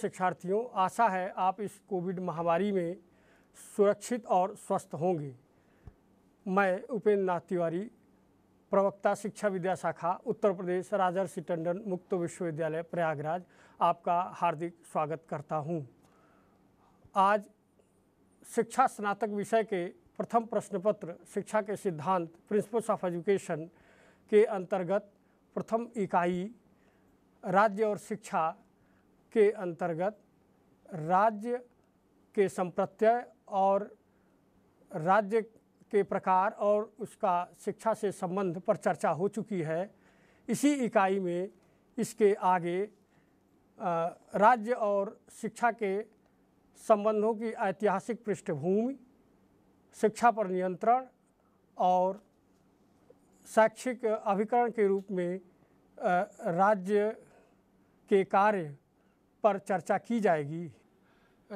शिक्षार्थियों आशा है आप इस कोविड महामारी में सुरक्षित और स्वस्थ होंगे मैं उपेंद्र नाथ तिवारी प्रवक्ता शिक्षा विद्या शाखा उत्तर प्रदेश राजर्षि टंडन मुक्त विश्वविद्यालय प्रयागराज आपका हार्दिक स्वागत करता हूं आज शिक्षा स्नातक विषय के प्रथम प्रश्न पत्र शिक्षा के सिद्धांत प्रिंसिपल्स ऑफ एजुकेशन के अंतर्गत प्रथम इकाई राज्य और शिक्षा के अंतर्गत राज्य के संप्रत्यय और राज्य के प्रकार और उसका शिक्षा से संबंध पर चर्चा हो चुकी है इसी इकाई में इसके आगे राज्य और शिक्षा के संबंधों की ऐतिहासिक पृष्ठभूमि शिक्षा पर नियंत्रण और शैक्षिक अभिकरण के रूप में राज्य के कार्य पर चर्चा की जाएगी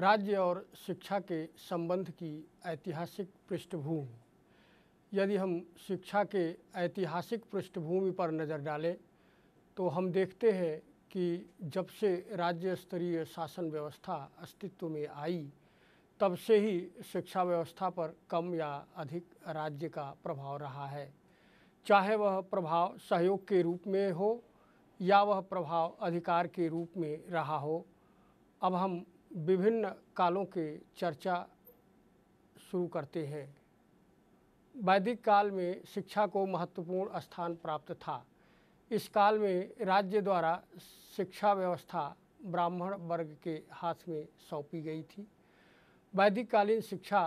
राज्य और शिक्षा के संबंध की ऐतिहासिक पृष्ठभूमि यदि हम शिक्षा के ऐतिहासिक पृष्ठभूमि पर नज़र डालें तो हम देखते हैं कि जब से राज्य स्तरीय शासन व्यवस्था अस्तित्व में आई तब से ही शिक्षा व्यवस्था पर कम या अधिक राज्य का प्रभाव रहा है चाहे वह प्रभाव सहयोग के रूप में हो या वह प्रभाव अधिकार के रूप में रहा हो अब हम विभिन्न कालों के चर्चा शुरू करते हैं वैदिक काल में शिक्षा को महत्वपूर्ण स्थान प्राप्त था इस काल में राज्य द्वारा शिक्षा व्यवस्था ब्राह्मण वर्ग के हाथ में सौंपी गई थी वैदिक कालीन शिक्षा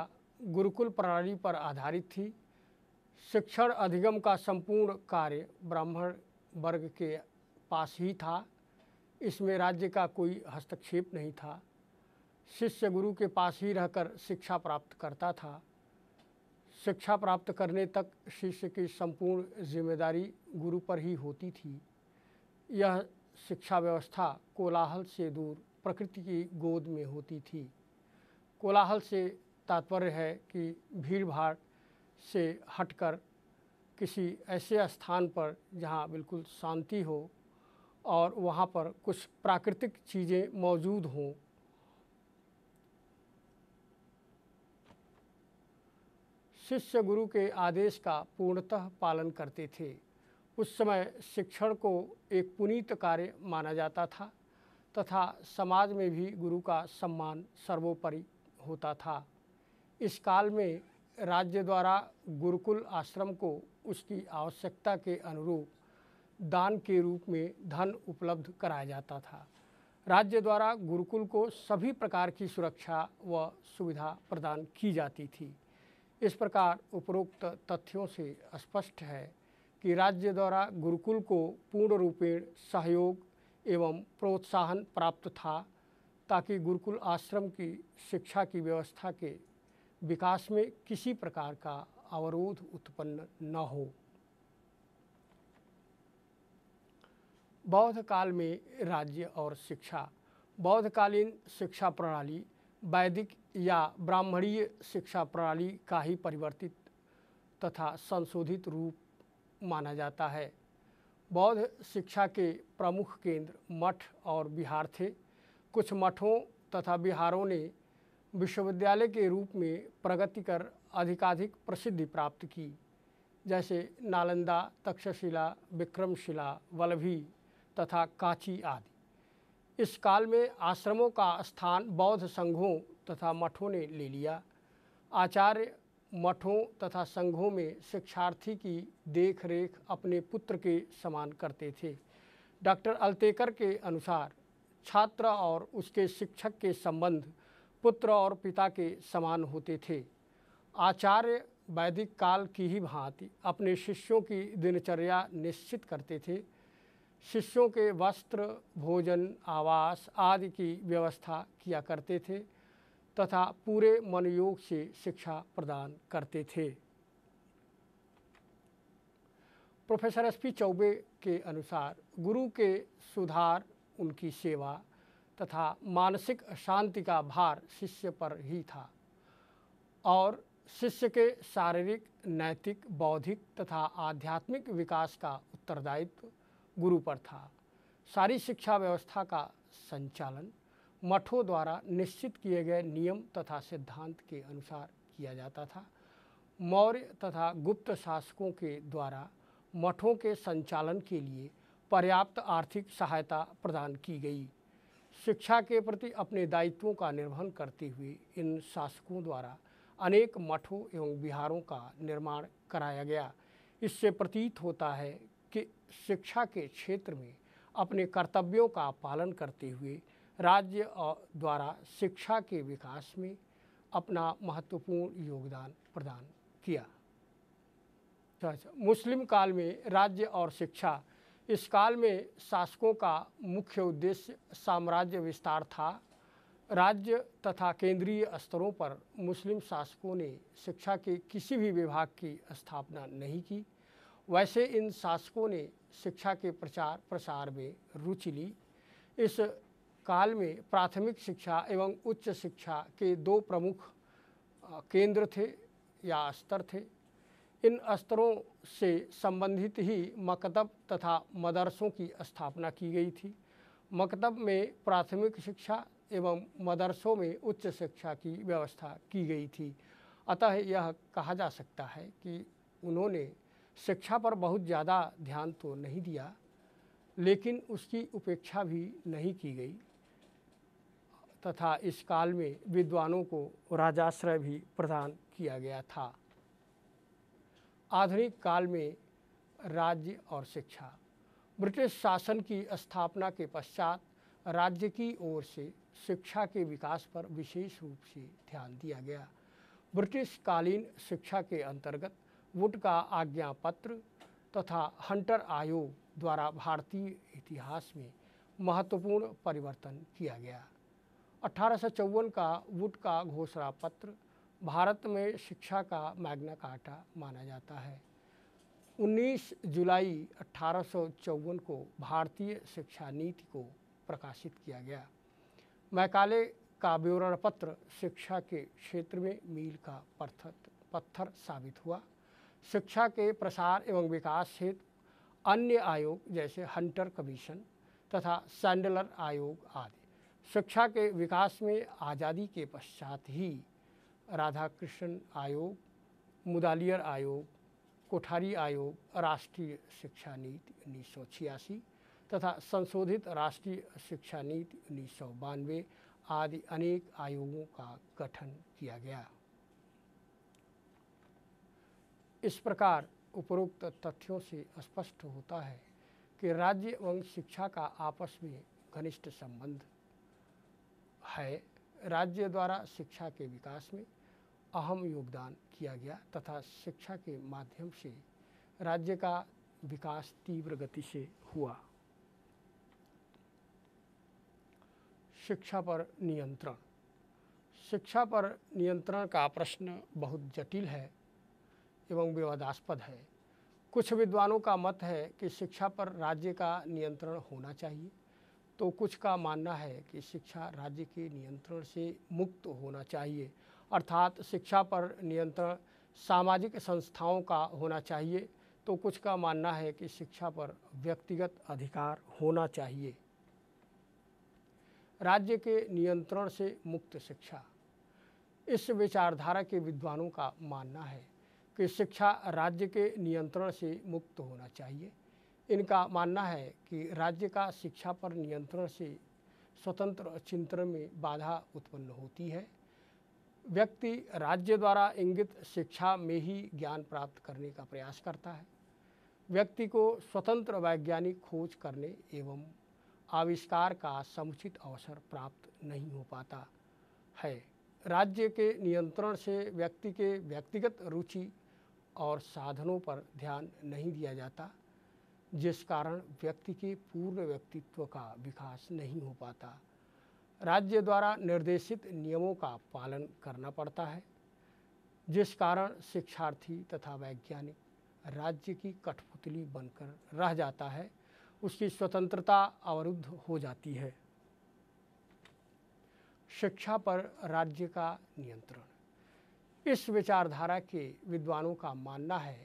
गुरुकुल प्रणाली पर आधारित थी शिक्षण अधिगम का संपूर्ण कार्य ब्राह्मण वर्ग के पास ही था इसमें राज्य का कोई हस्तक्षेप नहीं था शिष्य गुरु के पास ही रहकर शिक्षा प्राप्त करता था शिक्षा प्राप्त करने तक शिष्य की संपूर्ण जिम्मेदारी गुरु पर ही होती थी यह शिक्षा व्यवस्था कोलाहल से दूर प्रकृति की गोद में होती थी कोलाहल से तात्पर्य है कि भीड़ भाड़ से हटकर किसी ऐसे स्थान पर जहाँ बिल्कुल शांति हो और वहाँ पर कुछ प्राकृतिक चीज़ें मौजूद हों शिष्य गुरु के आदेश का पूर्णतः पालन करते थे उस समय शिक्षण को एक पुनीत कार्य माना जाता था तथा समाज में भी गुरु का सम्मान सर्वोपरि होता था इस काल में राज्य द्वारा गुरुकुल आश्रम को उसकी आवश्यकता के अनुरूप दान के रूप में धन उपलब्ध कराया जाता था राज्य द्वारा गुरुकुल को सभी प्रकार की सुरक्षा व सुविधा प्रदान की जाती थी इस प्रकार उपरोक्त तथ्यों से स्पष्ट है कि राज्य द्वारा गुरुकुल को पूर्ण रूपेण सहयोग एवं प्रोत्साहन प्राप्त था ताकि गुरुकुल आश्रम की शिक्षा की व्यवस्था के विकास में किसी प्रकार का अवरोध उत्पन्न न हो बौद्ध काल में राज्य और शिक्षा बौद्धकालीन शिक्षा प्रणाली वैदिक या ब्राह्मणीय शिक्षा प्रणाली का ही परिवर्तित तथा संशोधित रूप माना जाता है बौद्ध शिक्षा के प्रमुख केंद्र मठ और बिहार थे कुछ मठों तथा बिहारों ने विश्वविद्यालय के रूप में प्रगति कर अधिकाधिक प्रसिद्धि प्राप्त की जैसे नालंदा तक्षशिला विक्रमशिला वल्लभी तथा कांची आदि इस काल में आश्रमों का स्थान बौद्ध संघों तथा मठों ने ले लिया आचार्य मठों तथा संघों में शिक्षार्थी की देखरेख अपने पुत्र के समान करते थे डॉक्टर अल्तेकर के अनुसार छात्र और उसके शिक्षक के संबंध पुत्र और पिता के समान होते थे आचार्य वैदिक काल की ही भांति अपने शिष्यों की दिनचर्या निश्चित करते थे शिष्यों के वस्त्र भोजन आवास आदि की व्यवस्था किया करते थे तथा पूरे मनोयोग से शिक्षा प्रदान करते थे प्रोफेसर एस पी चौबे के अनुसार गुरु के सुधार उनकी सेवा तथा मानसिक शांति का भार शिष्य पर ही था और शिष्य के शारीरिक नैतिक बौद्धिक तथा आध्यात्मिक विकास का उत्तरदायित्व गुरु पर था सारी शिक्षा व्यवस्था का संचालन मठों द्वारा निश्चित किए गए नियम तथा सिद्धांत के अनुसार किया जाता था मौर्य तथा गुप्त शासकों के द्वारा मठों के संचालन के लिए पर्याप्त आर्थिक सहायता प्रदान की गई शिक्षा के प्रति अपने दायित्वों का निर्वहन करते हुए इन शासकों द्वारा अनेक मठों एवं विहारों का निर्माण कराया गया इससे प्रतीत होता है कि शिक्षा के क्षेत्र में अपने कर्तव्यों का पालन करते हुए राज्य द्वारा शिक्षा के विकास में अपना महत्वपूर्ण योगदान प्रदान किया तो मुस्लिम काल में राज्य और शिक्षा इस काल में शासकों का मुख्य उद्देश्य साम्राज्य विस्तार था राज्य तथा केंद्रीय स्तरों पर मुस्लिम शासकों ने शिक्षा के किसी भी विभाग की स्थापना नहीं की वैसे इन शासकों ने शिक्षा के प्रचार प्रसार में रुचि ली इस काल में प्राथमिक शिक्षा एवं उच्च शिक्षा के दो प्रमुख केंद्र थे या स्तर थे इन स्तरों से संबंधित ही मकतब तथा मदरसों की स्थापना की गई थी मकतब में प्राथमिक शिक्षा एवं मदरसों में उच्च शिक्षा की व्यवस्था की गई थी अतः यह कहा जा सकता है कि उन्होंने शिक्षा पर बहुत ज़्यादा ध्यान तो नहीं दिया लेकिन उसकी उपेक्षा भी नहीं की गई तथा इस काल में विद्वानों को राजाश्रय भी प्रदान किया गया था आधुनिक काल में राज्य और शिक्षा ब्रिटिश शासन की स्थापना के पश्चात राज्य की ओर से शिक्षा के विकास पर विशेष रूप से ध्यान दिया गया ब्रिटिश कालीन शिक्षा के अंतर्गत वुड का आज्ञा पत्र तथा हंटर आयोग द्वारा भारतीय इतिहास में महत्वपूर्ण परिवर्तन किया गया अठारह का वुड का घोषणा पत्र भारत में शिक्षा का मैग्ना कार्टा माना जाता है 19 जुलाई अठारह को भारतीय शिक्षा नीति को प्रकाशित किया गया मैकाले का विवरण पत्र शिक्षा के क्षेत्र में मील का पत्थर पत्थर साबित हुआ शिक्षा के प्रसार एवं विकास हेतु अन्य आयोग जैसे हंटर कमीशन तथा सैंडलर आयोग आदि शिक्षा के विकास में आज़ादी के पश्चात ही राधाकृष्ण आयोग मुदालियर आयोग कोठारी आयोग राष्ट्रीय शिक्षा नीति उन्नीस सौ छियासी तथा संशोधित राष्ट्रीय शिक्षा नीति उन्नीस सौ बानवे आदि अनेक आयोगों का गठन किया गया इस प्रकार उपरोक्त तथ्यों से स्पष्ट होता है कि राज्य एवं शिक्षा का आपस में घनिष्ठ संबंध है राज्य द्वारा शिक्षा के विकास में अहम योगदान किया गया तथा शिक्षा के माध्यम से राज्य का विकास तीव्र गति से हुआ शिक्षा पर नियंत्रण शिक्षा पर नियंत्रण का प्रश्न बहुत जटिल है एवं विवादास्पद है कुछ विद्वानों का मत है कि शिक्षा पर राज्य का नियंत्रण होना चाहिए तो कुछ का मानना है कि शिक्षा राज्य के नियंत्रण से मुक्त होना चाहिए अर्थात शिक्षा पर नियंत्रण सामाजिक संस्थाओं का होना चाहिए तो कुछ का मानना है कि शिक्षा पर व्यक्तिगत अधिकार होना चाहिए राज्य के नियंत्रण से मुक्त शिक्षा इस विचारधारा के विद्वानों का मानना है कि शिक्षा राज्य के नियंत्रण से मुक्त होना चाहिए इनका मानना है कि राज्य का शिक्षा पर नियंत्रण से स्वतंत्र चिंतन में बाधा उत्पन्न होती है व्यक्ति राज्य द्वारा इंगित शिक्षा में ही ज्ञान प्राप्त करने का प्रयास करता है व्यक्ति को स्वतंत्र वैज्ञानिक खोज करने एवं आविष्कार का समुचित अवसर प्राप्त नहीं हो पाता है राज्य के नियंत्रण से व्यक्ति के व्यक्तिगत रुचि और साधनों पर ध्यान नहीं दिया जाता जिस कारण व्यक्ति के पूर्ण व्यक्तित्व का विकास नहीं हो पाता राज्य द्वारा निर्देशित नियमों का पालन करना पड़ता है जिस कारण शिक्षार्थी तथा वैज्ञानिक राज्य की कठपुतली बनकर रह जाता है उसकी स्वतंत्रता अवरुद्ध हो जाती है शिक्षा पर राज्य का नियंत्रण इस विचारधारा के विद्वानों का मानना है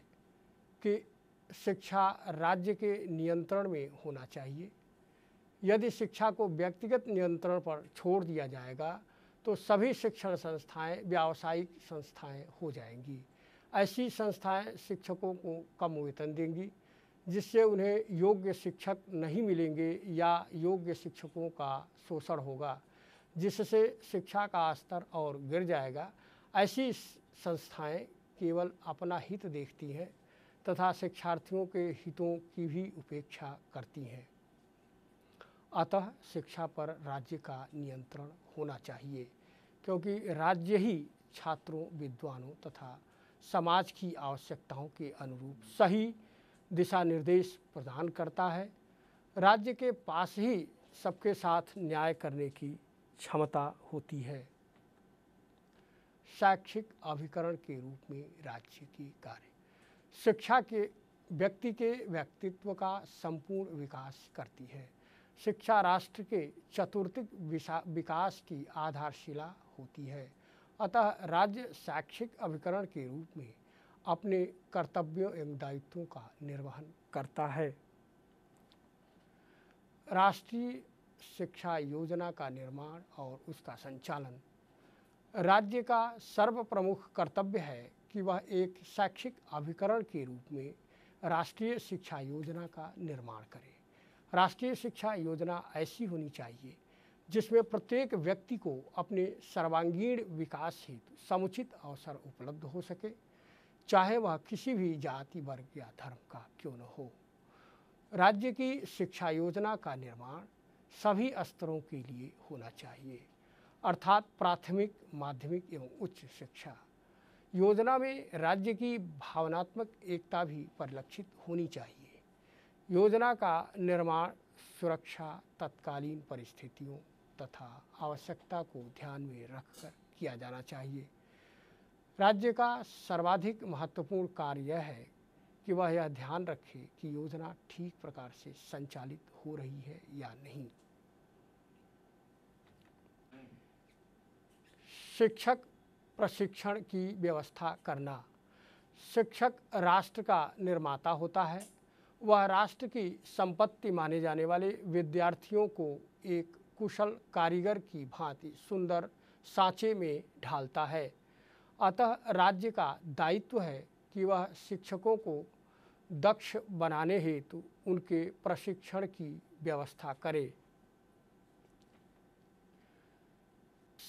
कि शिक्षा राज्य के नियंत्रण में होना चाहिए यदि शिक्षा को व्यक्तिगत नियंत्रण पर छोड़ दिया जाएगा तो सभी शिक्षण संस्थाएं व्यावसायिक संस्थाएं हो जाएंगी ऐसी संस्थाएं शिक्षकों को कम वेतन देंगी जिससे उन्हें योग्य शिक्षक नहीं मिलेंगे या योग्य शिक्षकों का शोषण होगा जिससे शिक्षा का स्तर और गिर जाएगा ऐसी संस्थाएं केवल अपना हित देखती हैं तथा शिक्षार्थियों के हितों की भी उपेक्षा करती हैं अतः शिक्षा पर राज्य का नियंत्रण होना चाहिए क्योंकि राज्य ही छात्रों विद्वानों तथा समाज की आवश्यकताओं के अनुरूप सही दिशा निर्देश प्रदान करता है राज्य के पास ही सबके साथ न्याय करने की क्षमता होती है शैक्षिक अभिकरण के रूप में राज्य की कार्य शिक्षा के व्यक्ति के व्यक्तित्व का संपूर्ण विकास करती है शिक्षा राष्ट्र के चतुर्थिक विकास की आधारशिला होती है अतः राज्य शैक्षिक अभिकरण के रूप में अपने कर्तव्यों एवं दायित्वों का निर्वहन करता है राष्ट्रीय शिक्षा योजना का निर्माण और उसका संचालन राज्य का सर्व प्रमुख कर्तव्य है कि वह एक शैक्षिक अभिकरण के रूप में राष्ट्रीय शिक्षा योजना का निर्माण करे राष्ट्रीय शिक्षा योजना ऐसी होनी चाहिए जिसमें प्रत्येक व्यक्ति को अपने सर्वांगीण विकास हेतु समुचित अवसर उपलब्ध हो सके चाहे वह किसी भी जाति वर्ग या धर्म का क्यों न हो राज्य की शिक्षा योजना का निर्माण सभी स्तरों के लिए होना चाहिए अर्थात प्राथमिक माध्यमिक एवं उच्च शिक्षा योजना में राज्य की भावनात्मक एकता भी परिलक्षित होनी चाहिए योजना का निर्माण सुरक्षा तत्कालीन परिस्थितियों तथा आवश्यकता को ध्यान में रखकर किया जाना चाहिए राज्य का सर्वाधिक महत्वपूर्ण कार्य यह है कि वह यह ध्यान रखे कि योजना ठीक प्रकार से संचालित हो रही है या नहीं शिक्षक प्रशिक्षण की व्यवस्था करना शिक्षक राष्ट्र का निर्माता होता है वह राष्ट्र की संपत्ति माने जाने वाले विद्यार्थियों को एक कुशल कारीगर की भांति सुंदर सांचे में ढालता है अतः राज्य का दायित्व है कि वह शिक्षकों को दक्ष बनाने हेतु उनके प्रशिक्षण की व्यवस्था करे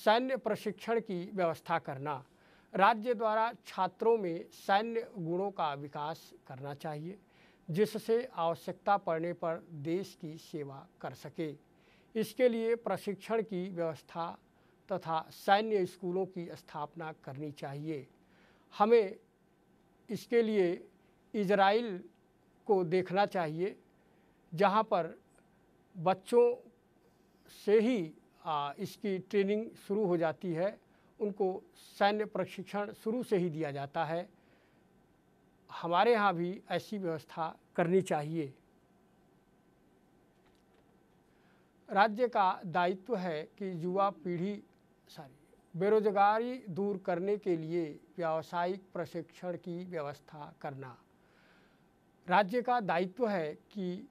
सैन्य प्रशिक्षण की व्यवस्था करना राज्य द्वारा छात्रों में सैन्य गुणों का विकास करना चाहिए जिससे आवश्यकता पड़ने पर देश की सेवा कर सके इसके लिए प्रशिक्षण की व्यवस्था तथा सैन्य स्कूलों की स्थापना करनी चाहिए हमें इसके लिए इजराइल को देखना चाहिए जहाँ पर बच्चों से ही आ, इसकी ट्रेनिंग शुरू हो जाती है उनको सैन्य प्रशिक्षण शुरू से ही दिया जाता है हमारे यहाँ भी ऐसी व्यवस्था करनी चाहिए राज्य का दायित्व है कि युवा पीढ़ी सॉरी बेरोजगारी दूर करने के लिए व्यावसायिक प्रशिक्षण की व्यवस्था करना राज्य का दायित्व है कि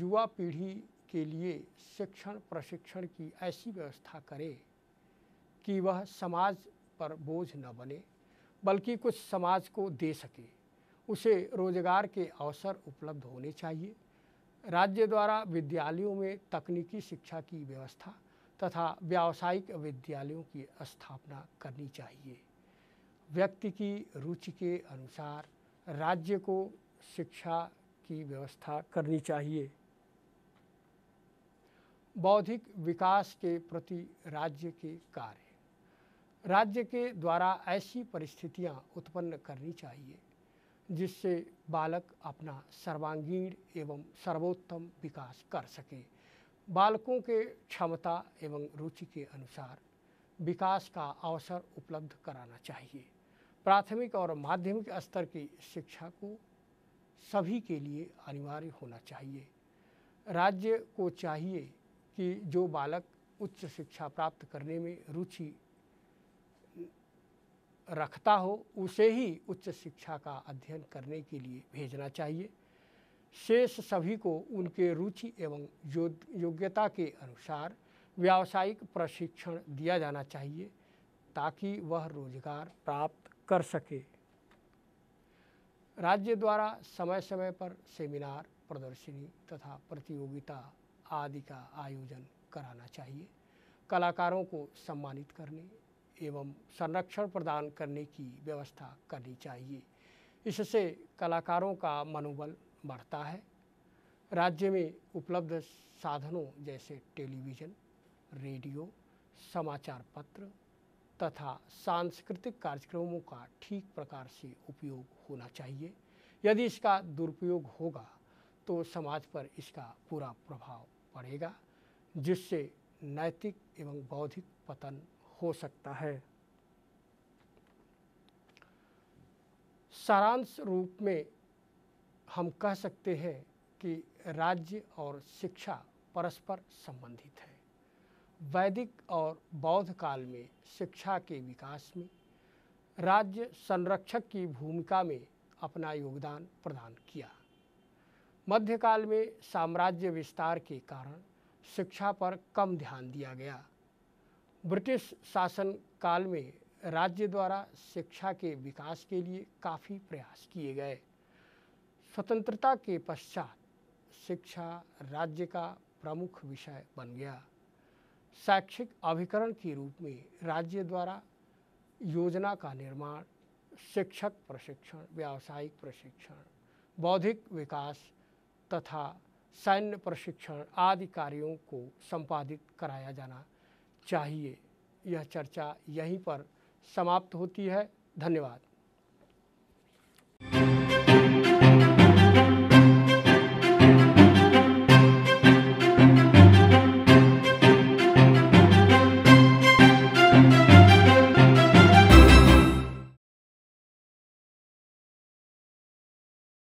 युवा पीढ़ी के लिए शिक्षण प्रशिक्षण की ऐसी व्यवस्था करें कि वह समाज पर बोझ न बने बल्कि कुछ समाज को दे सके उसे रोजगार के अवसर उपलब्ध होने चाहिए राज्य द्वारा विद्यालयों में तकनीकी शिक्षा की व्यवस्था तथा व्यावसायिक विद्यालयों की स्थापना करनी चाहिए व्यक्ति की रुचि के अनुसार राज्य को शिक्षा की व्यवस्था करनी चाहिए बौद्धिक विकास के प्रति राज्य के कार्य राज्य के द्वारा ऐसी परिस्थितियां उत्पन्न करनी चाहिए जिससे बालक अपना सर्वांगीण एवं सर्वोत्तम विकास कर सके बालकों के क्षमता एवं रुचि के अनुसार विकास का अवसर उपलब्ध कराना चाहिए प्राथमिक और माध्यमिक स्तर की शिक्षा को सभी के लिए अनिवार्य होना चाहिए राज्य को चाहिए कि जो बालक उच्च शिक्षा प्राप्त करने में रुचि रखता हो उसे ही उच्च शिक्षा का अध्ययन करने के लिए भेजना चाहिए शेष सभी को उनके रुचि एवं योग्यता के अनुसार व्यावसायिक प्रशिक्षण दिया जाना चाहिए ताकि वह रोजगार प्राप्त कर सके राज्य द्वारा समय समय पर सेमिनार प्रदर्शनी तथा प्रतियोगिता आदि का आयोजन कराना चाहिए कलाकारों को सम्मानित करने एवं संरक्षण प्रदान करने की व्यवस्था करनी चाहिए इससे कलाकारों का मनोबल बढ़ता है राज्य में उपलब्ध साधनों जैसे टेलीविज़न रेडियो समाचार पत्र तथा सांस्कृतिक कार्यक्रमों का ठीक प्रकार से उपयोग होना चाहिए यदि इसका दुरुपयोग होगा तो समाज पर इसका पूरा प्रभाव पड़ेगा जिससे नैतिक एवं बौद्धिक पतन हो सकता है सारांश रूप में हम कह सकते हैं कि राज्य और शिक्षा परस्पर संबंधित है वैदिक और बौद्ध काल में शिक्षा के विकास में राज्य संरक्षक की भूमिका में अपना योगदान प्रदान किया मध्यकाल में साम्राज्य विस्तार के कारण शिक्षा पर कम ध्यान दिया गया ब्रिटिश शासन काल में राज्य द्वारा शिक्षा के विकास के लिए काफ़ी प्रयास किए गए स्वतंत्रता के पश्चात शिक्षा राज्य का प्रमुख विषय बन गया शैक्षिक अभिकरण के रूप में राज्य द्वारा योजना का निर्माण शिक्षक प्रशिक्षण व्यावसायिक प्रशिक्षण बौद्धिक विकास तथा सैन्य प्रशिक्षण आदि कार्यों को संपादित कराया जाना चाहिए यह चर्चा यहीं पर समाप्त होती है धन्यवाद